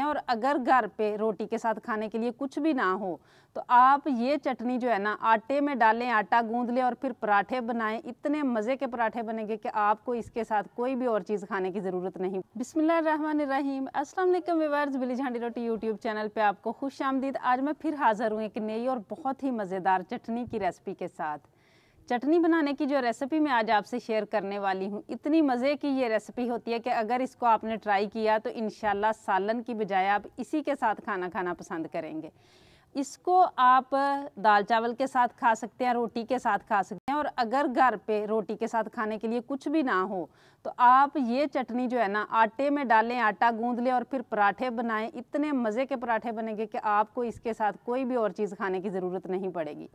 हैं और अगर घर पे रोटी के साथ खाने के लिए कुछ भी ना हो तो आप ये चटनी जो है ना आटे में डालें आटा गूंद लें और फिर पराठे बनाएं इतने मज़े के पराठे बनेंगे कि आपको इसके साथ कोई भी और चीज़ खाने की ज़रूरत नहीं बिसमीम अस्सलाम वालेकुम बिली झांडी रोटी यूट्यूब चैनल पे आपको खुश आमदीद आज मैं फिर हाज़िर हूँ एक नई और बहुत ही मज़ेदार चटनी की रेसिपी के साथ चटनी बनाने की जो रेसिपी मैं आज आपसे शेयर करने वाली हूँ इतनी मज़े की ये रेसिपी होती है कि अगर इसको आपने ट्राई किया तो इन सालन की बजाय आप इसी के साथ खाना खाना पसंद करेंगे इसको आप दाल चावल के साथ खा सकते हैं रोटी के साथ खा सकते हैं और अगर घर पे रोटी के साथ खाने के लिए कुछ भी ना हो तो आप ये चटनी जो है ना आटे में डालें आटा गूंद लें और फिर पराठे बनाएं इतने मज़े के पराठे बनेंगे कि आपको इसके साथ कोई भी और चीज़ खाने की ज़रूरत नहीं पड़ेगी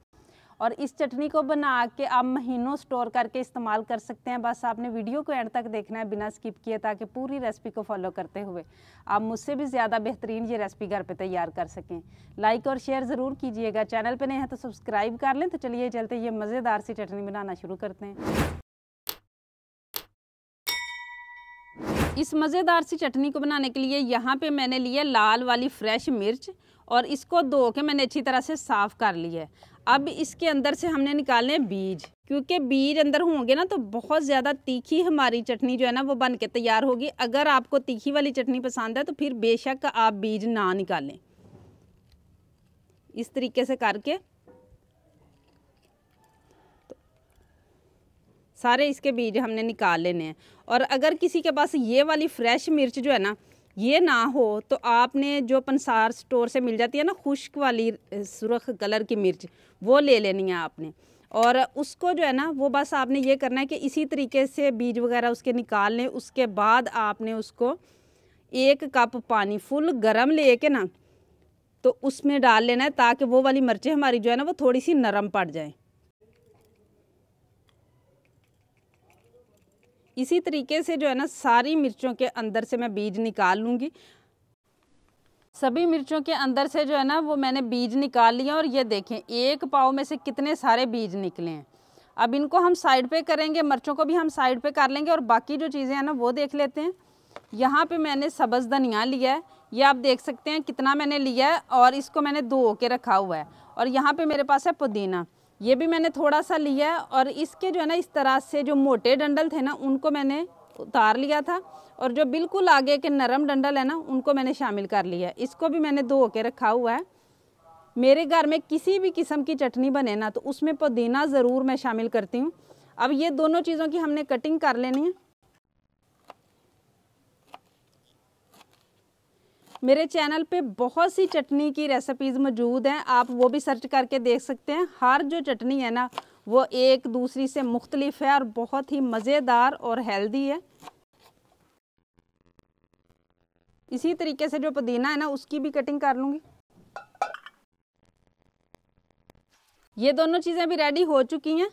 और इस चटनी को बना के आप महीनों स्टोर करके इस्तेमाल कर सकते हैं बस आपने वीडियो को एंड तक देखना है बिना स्किप किए ताकि पूरी रेसिपी को फॉलो करते हुए आप मुझसे भी ज़्यादा बेहतरीन ये रेसिपी घर पर तैयार कर सकें लाइक और शेयर ज़रूर कीजिएगा चैनल पर नहीं है तो सब्सक्राइब कर लें तो चलिए चलते ये मज़ेदार सी चटनी बनाना शुरू करते हैं इस मज़ेदार सी चटनी को बनाने के लिए यहाँ पे मैंने लिया लाल वाली फ्रेश मिर्च और इसको धो के मैंने अच्छी तरह से साफ़ कर लिया है अब इसके अंदर से हमने निकालने बीज क्योंकि बीज अंदर होंगे ना तो बहुत ज़्यादा तीखी हमारी चटनी जो है ना वो बन के तैयार होगी अगर आपको तीखी वाली चटनी पसंद है तो फिर बेशक आप बीज ना निकालें इस तरीके से करके तो सारे इसके बीज हमने निकाल लेने हैं और अगर किसी के पास ये वाली फ्रेश मिर्च जो है ना ये ना हो तो आपने जो पंसार स्टोर से मिल जाती है ना खुश्क वाली सुरख कलर की मिर्च वो ले लेनी है आपने और उसको जो है ना वो बस आपने ये करना है कि इसी तरीके से बीज वगैरह उसके निकाल लें उसके बाद आपने उसको एक कप पानी फुल गरम ले के ना तो उसमें डाल लेना है ताकि वो वाली मिर्चें हमारी जो है ना वो थोड़ी सी नरम पड़ जाएँ इसी तरीके से जो है ना सारी मिर्चों के अंदर से मैं बीज निकाल लूँगी सभी मिर्चों के अंदर से जो है ना वो मैंने बीज निकाल लिया और ये देखें एक पाव में से कितने सारे बीज निकले हैं अब इनको हम साइड पे करेंगे मिर्चों को भी हम साइड पे कर लेंगे और बाकी जो चीज़ें हैं ना वो देख लेते हैं यहाँ पे मैंने सब्ज़ धनिया लिया है ये आप देख सकते हैं कितना मैंने लिया है और इसको मैंने धो के रखा हुआ है और यहाँ पे मेरे पास है पुदीना ये भी मैंने थोड़ा सा लिया है और इसके जो है ना इस तरह से जो मोटे डंडल थे ना उनको मैंने उतार लिया था और जो बिल्कुल आगे के नरम डंडल है ना उनको मैंने शामिल कर लिया इसको भी मैंने धो के रखा हुआ है मेरे घर में किसी भी किस्म की चटनी बने ना तो उसमें पुदीना ज़रूर मैं शामिल करती हूँ अब ये दोनों चीज़ों की हमने कटिंग कर लेनी है मेरे चैनल पे बहुत सी चटनी की रेसिपीज़ मौजूद हैं आप वो भी सर्च करके देख सकते हैं हर जो चटनी है ना वो एक दूसरी से मुख्तलिफ है और बहुत ही मज़ेदार और हेल्दी है इसी तरीके से जो पुदीना है ना उसकी भी कटिंग कर लूँगी ये दोनों चीज़ें भी रेडी हो चुकी हैं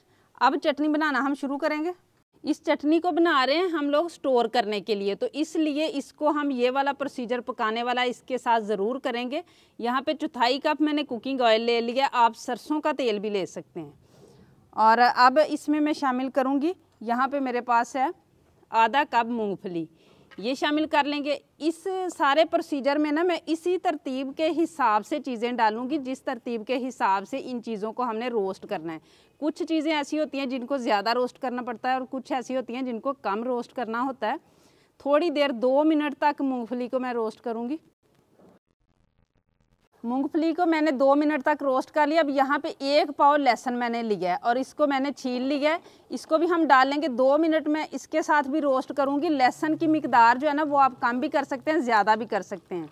अब चटनी बनाना हम शुरू करेंगे इस चटनी को बना रहे हैं हम लोग स्टोर करने के लिए तो इसलिए इसको हम ये वाला प्रोसीजर पकाने वाला इसके साथ ज़रूर करेंगे यहाँ पे चौथाई कप मैंने कुकिंग ऑयल ले लिया आप सरसों का तेल भी ले सकते हैं और अब इसमें मैं शामिल करूँगी यहाँ पे मेरे पास है आधा कप मूंगफली ये शामिल कर लेंगे इस सारे प्रोसीजर में ना मैं इसी तरतीब के हिसाब से चीज़ें डालूंगी जिस तरतीब के हिसाब से इन चीज़ों को हमने रोस्ट करना है कुछ चीज़ें ऐसी होती हैं जिनको ज़्यादा रोस्ट करना पड़ता है और कुछ ऐसी होती हैं जिनको कम रोस्ट करना होता है थोड़ी देर दो मिनट तक मूँगफली को मैं रोस्ट करूँगी मूंगफली को मैंने दो मिनट तक रोस्ट कर लिया अब यहाँ पे एक पाव लहसन मैंने लिया है और इसको मैंने छील लिया है इसको भी हम डाल लेंगे दो मिनट में इसके साथ भी रोस्ट करूँगी लहसुन की मकदार जो है ना वो आप कम भी कर सकते हैं ज़्यादा भी कर सकते हैं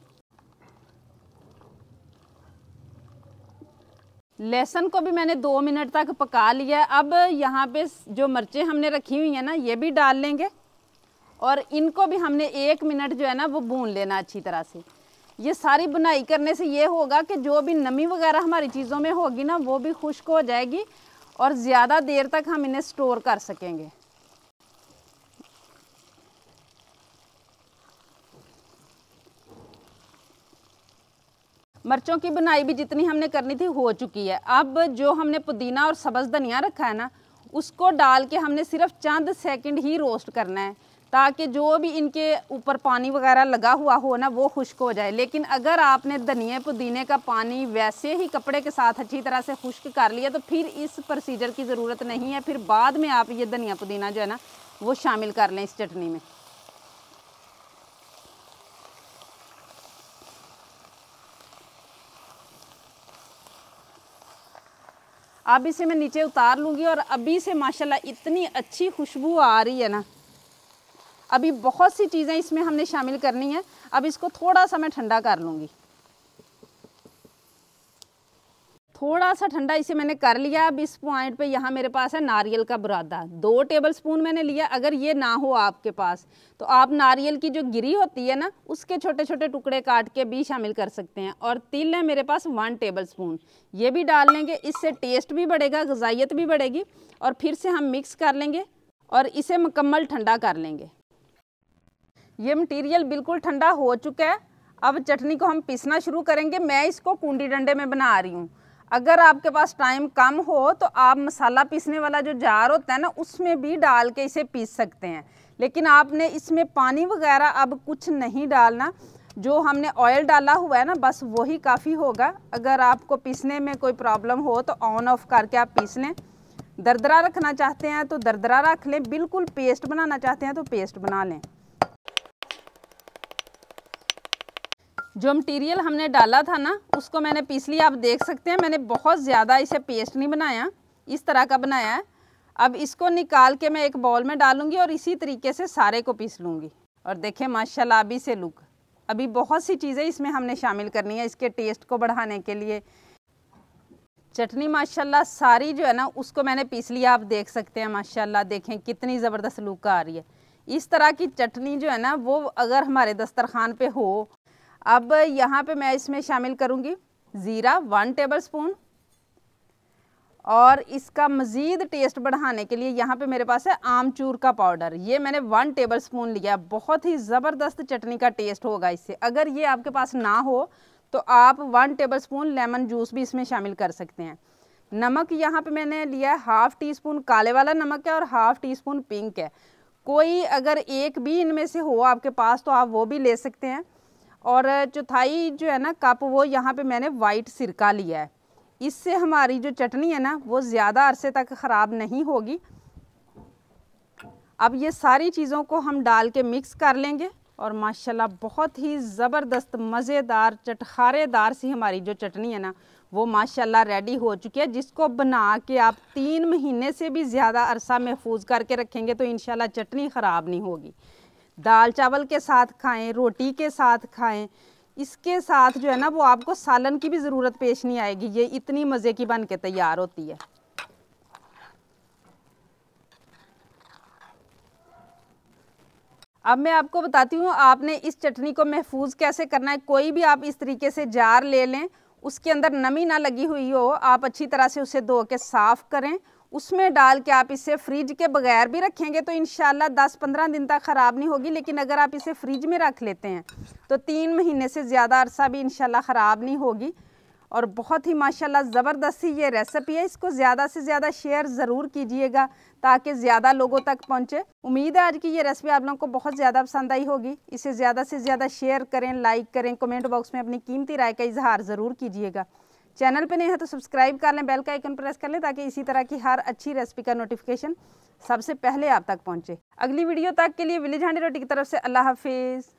लहसुन को भी मैंने दो मिनट तक पका लिया है अब यहाँ पे जो मिर्चें हमने रखी हुई हैं ना ये भी डाल लेंगे और इनको भी हमने एक मिनट जो है ना वो भून लेना अच्छी तरह से ये सारी बुनाई करने से ये होगा कि जो भी नमी वगैरह हमारी चीज़ों में होगी ना वो भी खुश्क हो जाएगी और ज़्यादा देर तक हम इन्हें स्टोर कर सकेंगे मर्चों की बुनाई भी जितनी हमने करनी थी हो चुकी है अब जो हमने पुदीना और सब्ज़ धनिया रखा है ना उसको डाल के हमने सिर्फ चंद सेकंड ही रोस्ट करना है ताकि जो भी इनके ऊपर पानी वगैरह लगा हुआ हो ना वो खुश्क हो जाए लेकिन अगर आपने धनिया पुदीने का पानी वैसे ही कपड़े के साथ अच्छी तरह से खुश्क कर लिया तो फिर इस प्रोसीजर की ज़रूरत नहीं है फिर बाद में आप ये धनिया पुदीना जो है ना वो शामिल कर लें इस चटनी में अब इसे मैं नीचे उतार लूँगी और अभी से माशाल्लाह इतनी अच्छी खुशबू आ रही है ना अभी बहुत सी चीज़ें इसमें हमने शामिल करनी है अब इसको थोड़ा सा मैं ठंडा कर लूँगी थोड़ा सा ठंडा इसे मैंने कर लिया अब इस पॉइंट पे यहाँ मेरे पास है नारियल का बुरादा दो टेबल स्पून मैंने लिया अगर ये ना हो आपके पास तो आप नारियल की जो गिरी होती है ना उसके छोटे छोटे टुकड़े काट के भी शामिल कर सकते हैं और तिल है मेरे पास वन टेबल स्पून ये भी डाल लेंगे इससे टेस्ट भी बढ़ेगा गजाइत भी बढ़ेगी और फिर से हम मिक्स कर लेंगे और इसे मुकम्मल ठंडा कर लेंगे ये मटेरियल बिल्कुल ठंडा हो चुका है अब चटनी को हम पीसना शुरू करेंगे मैं इसको कुंडी डंडे में बना रही हूँ अगर आपके पास टाइम कम हो तो आप मसाला पीसने वाला जो जार होता है ना उसमें भी डाल के इसे पीस सकते हैं लेकिन आपने इसमें पानी वगैरह अब कुछ नहीं डालना जो हमने ऑयल डाला हुआ है ना बस वही काफ़ी होगा अगर आपको पीसने में कोई प्रॉब्लम हो तो ऑन ऑफ करके आप पीस लें दरदरा रखना चाहते हैं तो दरदरा रख लें बिल्कुल पेस्ट बनाना चाहते हैं तो पेस्ट बना लें जो मटेरियल हमने डाला था ना उसको मैंने लिया आप देख सकते हैं मैंने बहुत ज़्यादा इसे पेस्ट नहीं बनाया इस तरह का बनाया है अब इसको निकाल के मैं एक बॉल में डालूंगी और इसी तरीके से सारे को पीस लूँगी और देखें माशाल्लाह अभी से लुक अभी बहुत सी चीज़ें इसमें हमने शामिल करनी है इसके टेस्ट को बढ़ाने के लिए चटनी माशाल्लाह सारी जो है ना उसको मैंने पीस लिया आप देख सकते हैं माशाल्लाह देखें कितनी ज़बरदस्त लुक आ रही है इस तरह की चटनी जो है ना वो अगर हमारे दस्तरखान पे हो अब यहाँ पे मैं इसमें शामिल करूँगी ज़ीरा वन टेबल स्पून और इसका मज़ीद टेस्ट बढ़ाने के लिए यहाँ पे मेरे पास है आमचूर का पाउडर ये मैंने वन टेबल स्पून लिया बहुत ही ज़बरदस्त चटनी का टेस्ट होगा इससे अगर ये आपके पास ना हो तो आप one tablespoon lemon juice भी इसमें शामिल कर सकते हैं नमक यहाँ पे मैंने लिया है हाफ़ टी स्पून काले वाला नमक है और हाफ़ टी स्पून पिंक है कोई अगर एक भी इनमें से हो आपके पास तो आप वो भी ले सकते हैं और चौथाई जो है ना कप वो यहाँ पे मैंने वाइट सिरका लिया है इससे हमारी जो चटनी है ना वो ज़्यादा अरसे तक ख़राब नहीं होगी अब ये सारी चीज़ों को हम डाल के मिक्स कर लेंगे और माशाल्लाह बहुत ही ज़बरदस्त मज़ेदार चटखारेदार सी हमारी जो चटनी है ना वो माशाल्लाह रेडी हो चुकी है जिसको बना के आप तीन महीने से भी ज़्यादा अरसा महफूज करके रखेंगे तो इन चटनी ख़राब नहीं होगी दाल चावल के साथ खाएं रोटी के साथ खाएं इसके साथ जो है ना वो आपको सालन की भी ज़रूरत पेश नहीं आएगी ये इतनी मज़े की बन के तैयार होती है अब मैं आपको बताती हूँ आपने इस चटनी को महफूज कैसे करना है कोई भी आप इस तरीके से जार ले लें उसके अंदर नमी ना लगी हुई हो आप अच्छी तरह से उसे धो के साफ़ करें उसमें डाल के आप इसे फ्रिज के बगैर भी रखेंगे तो इन दस पंद्रह दिन तक ख़राब नहीं होगी लेकिन अगर आप इसे फ्रिज में रख लेते हैं तो तीन महीने से ज़्यादा अरसा भी इन ख़राब नहीं होगी और बहुत ही माशाल्लाह ज़बरदस्त ही ये रेसिपी है इसको ज़्यादा से ज़्यादा शेयर ज़रूर कीजिएगा ताकि ज़्यादा लोगों तक पहुँचे उम्मीद है आज की ये रेसिपी आप लोगों को बहुत ज़्यादा पसंद आई होगी इसे ज़्यादा से ज़्यादा शेयर करें लाइक करें कमेंट बॉक्स में अपनी कीमती राय का इजहार ज़रूर कीजिएगा चैनल पे नहीं है तो सब्सक्राइब कर लें बेल का आइकन प्रेस कर लें ताकि इसी तरह की हर अच्छी रेसिपी का नोटिफिकेशन सबसे पहले आप तक पहुँचे अगली वीडियो तक के लिए विलेज हांडी रोटी की तरफ से अल्लाह हाफिज़